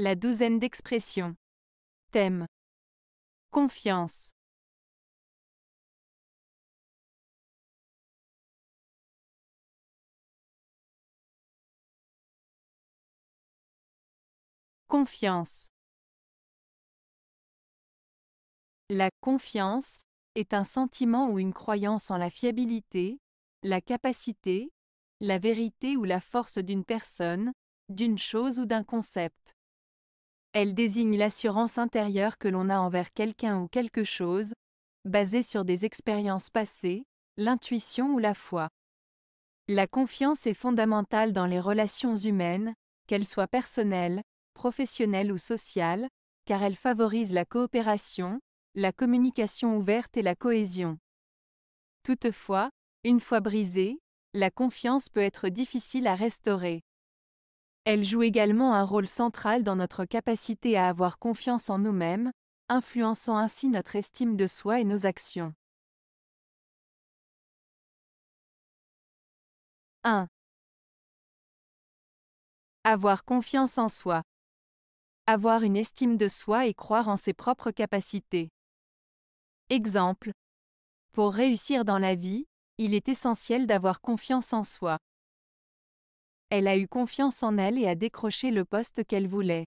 La douzaine d'expressions. Thème. Confiance. Confiance. La confiance est un sentiment ou une croyance en la fiabilité, la capacité, la vérité ou la force d'une personne, d'une chose ou d'un concept. Elle désigne l'assurance intérieure que l'on a envers quelqu'un ou quelque chose, basée sur des expériences passées, l'intuition ou la foi. La confiance est fondamentale dans les relations humaines, qu'elles soient personnelles, professionnelles ou sociales, car elle favorise la coopération, la communication ouverte et la cohésion. Toutefois, une fois brisée, la confiance peut être difficile à restaurer. Elle joue également un rôle central dans notre capacité à avoir confiance en nous-mêmes, influençant ainsi notre estime de soi et nos actions. 1. Avoir confiance en soi. Avoir une estime de soi et croire en ses propres capacités. Exemple. Pour réussir dans la vie, il est essentiel d'avoir confiance en soi. Elle a eu confiance en elle et a décroché le poste qu'elle voulait.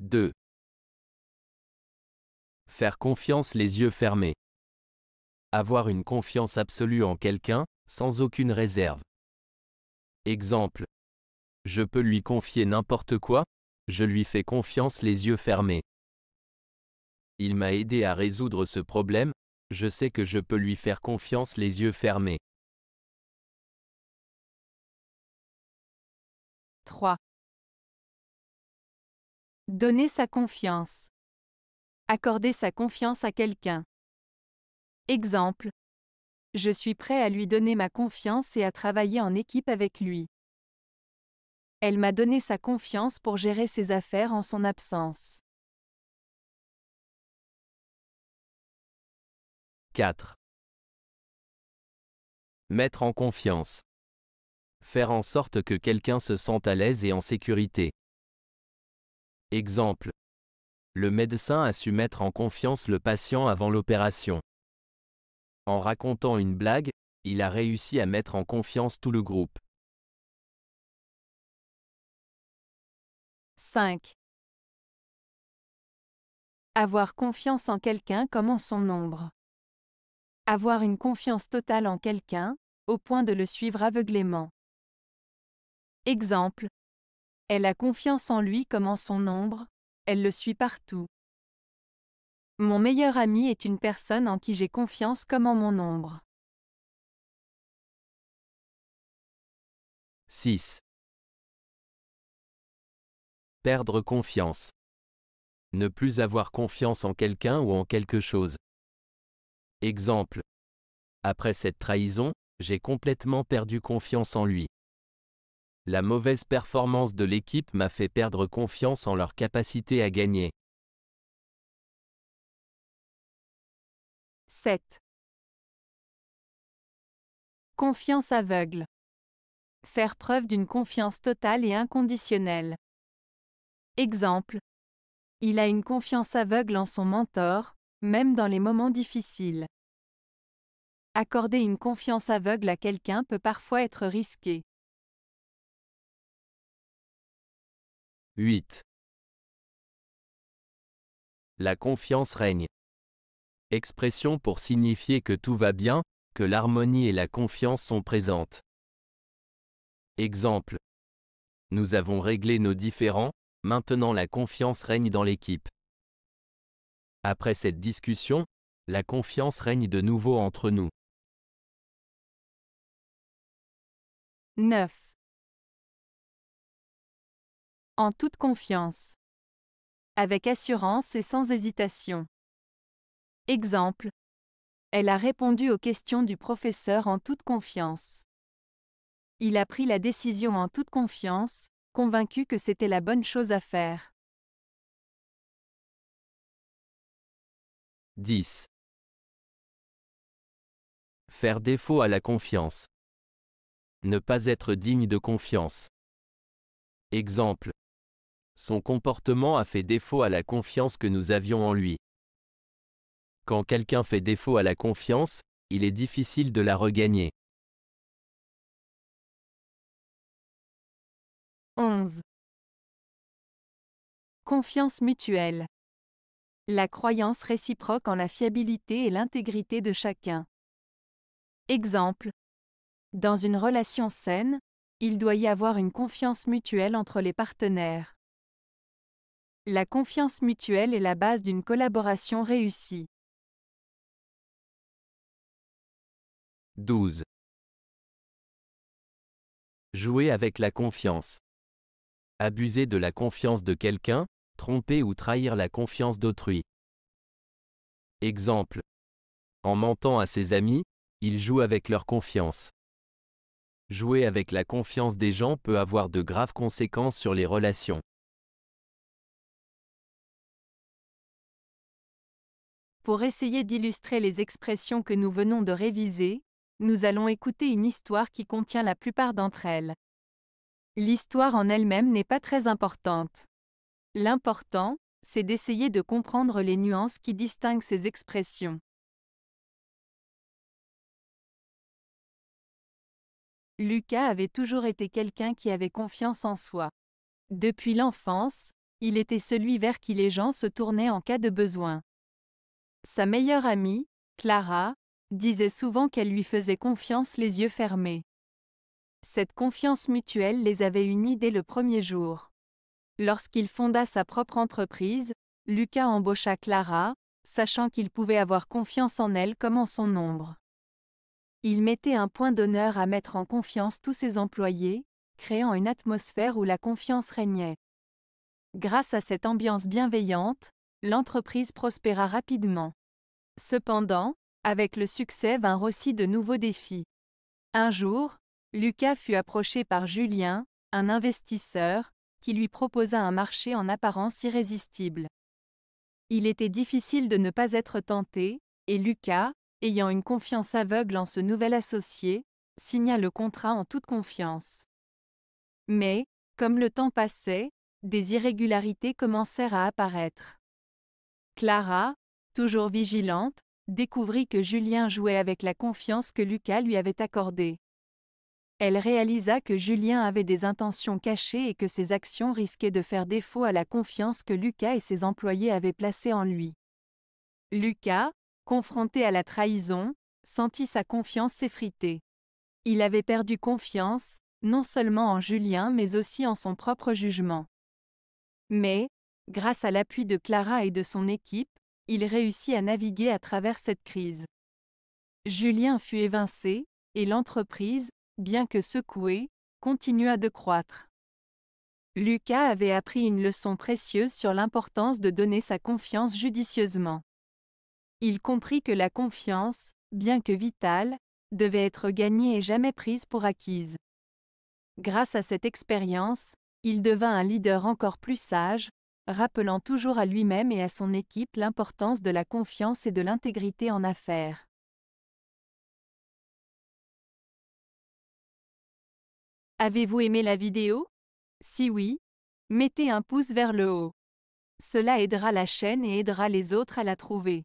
2. Faire confiance les yeux fermés. Avoir une confiance absolue en quelqu'un, sans aucune réserve. Exemple. Je peux lui confier n'importe quoi, je lui fais confiance les yeux fermés. Il m'a aidé à résoudre ce problème, je sais que je peux lui faire confiance les yeux fermés. 3. Donner sa confiance. Accorder sa confiance à quelqu'un. Exemple. Je suis prêt à lui donner ma confiance et à travailler en équipe avec lui. Elle m'a donné sa confiance pour gérer ses affaires en son absence. 4. Mettre en confiance. Faire en sorte que quelqu'un se sente à l'aise et en sécurité. Exemple. Le médecin a su mettre en confiance le patient avant l'opération. En racontant une blague, il a réussi à mettre en confiance tout le groupe. 5. Avoir confiance en quelqu'un comme en son ombre. Avoir une confiance totale en quelqu'un, au point de le suivre aveuglément. Exemple. Elle a confiance en lui comme en son ombre, elle le suit partout. Mon meilleur ami est une personne en qui j'ai confiance comme en mon ombre. 6. Perdre confiance. Ne plus avoir confiance en quelqu'un ou en quelque chose. Exemple. Après cette trahison, j'ai complètement perdu confiance en lui. La mauvaise performance de l'équipe m'a fait perdre confiance en leur capacité à gagner. 7. Confiance aveugle. Faire preuve d'une confiance totale et inconditionnelle. Exemple. Il a une confiance aveugle en son mentor, même dans les moments difficiles. Accorder une confiance aveugle à quelqu'un peut parfois être risqué. 8. La confiance règne. Expression pour signifier que tout va bien, que l'harmonie et la confiance sont présentes. Exemple. Nous avons réglé nos différends, maintenant la confiance règne dans l'équipe. Après cette discussion, la confiance règne de nouveau entre nous. 9. En toute confiance. Avec assurance et sans hésitation. Exemple. Elle a répondu aux questions du professeur en toute confiance. Il a pris la décision en toute confiance, convaincu que c'était la bonne chose à faire. 10. Faire défaut à la confiance. Ne pas être digne de confiance. Exemple. Son comportement a fait défaut à la confiance que nous avions en lui. Quand quelqu'un fait défaut à la confiance, il est difficile de la regagner. 11. Confiance mutuelle. La croyance réciproque en la fiabilité et l'intégrité de chacun. Exemple. Dans une relation saine, il doit y avoir une confiance mutuelle entre les partenaires. La confiance mutuelle est la base d'une collaboration réussie. 12. Jouer avec la confiance. Abuser de la confiance de quelqu'un, tromper ou trahir la confiance d'autrui. Exemple. En mentant à ses amis, il joue avec leur confiance. Jouer avec la confiance des gens peut avoir de graves conséquences sur les relations. Pour essayer d'illustrer les expressions que nous venons de réviser, nous allons écouter une histoire qui contient la plupart d'entre elles. L'histoire en elle-même n'est pas très importante. L'important, c'est d'essayer de comprendre les nuances qui distinguent ces expressions. Lucas avait toujours été quelqu'un qui avait confiance en soi. Depuis l'enfance, il était celui vers qui les gens se tournaient en cas de besoin. Sa meilleure amie, Clara, disait souvent qu'elle lui faisait confiance les yeux fermés. Cette confiance mutuelle les avait unis dès le premier jour. Lorsqu'il fonda sa propre entreprise, Lucas embaucha Clara, sachant qu'il pouvait avoir confiance en elle comme en son ombre. Il mettait un point d'honneur à mettre en confiance tous ses employés, créant une atmosphère où la confiance régnait. Grâce à cette ambiance bienveillante, l'entreprise prospéra rapidement. Cependant, avec le succès vinrent aussi de nouveaux défis. Un jour, Lucas fut approché par Julien, un investisseur, qui lui proposa un marché en apparence irrésistible. Il était difficile de ne pas être tenté, et Lucas, ayant une confiance aveugle en ce nouvel associé, signa le contrat en toute confiance. Mais, comme le temps passait, des irrégularités commencèrent à apparaître. Clara, toujours vigilante, découvrit que Julien jouait avec la confiance que Lucas lui avait accordée. Elle réalisa que Julien avait des intentions cachées et que ses actions risquaient de faire défaut à la confiance que Lucas et ses employés avaient placée en lui. Lucas, confronté à la trahison, sentit sa confiance s'effriter. Il avait perdu confiance, non seulement en Julien mais aussi en son propre jugement. Mais, grâce à l'appui de Clara et de son équipe, il réussit à naviguer à travers cette crise. Julien fut évincé, et l'entreprise, bien que secouée, continua de croître. Lucas avait appris une leçon précieuse sur l'importance de donner sa confiance judicieusement. Il comprit que la confiance, bien que vitale, devait être gagnée et jamais prise pour acquise. Grâce à cette expérience, il devint un leader encore plus sage, rappelant toujours à lui-même et à son équipe l'importance de la confiance et de l'intégrité en affaires. Avez-vous aimé la vidéo Si oui, mettez un pouce vers le haut. Cela aidera la chaîne et aidera les autres à la trouver.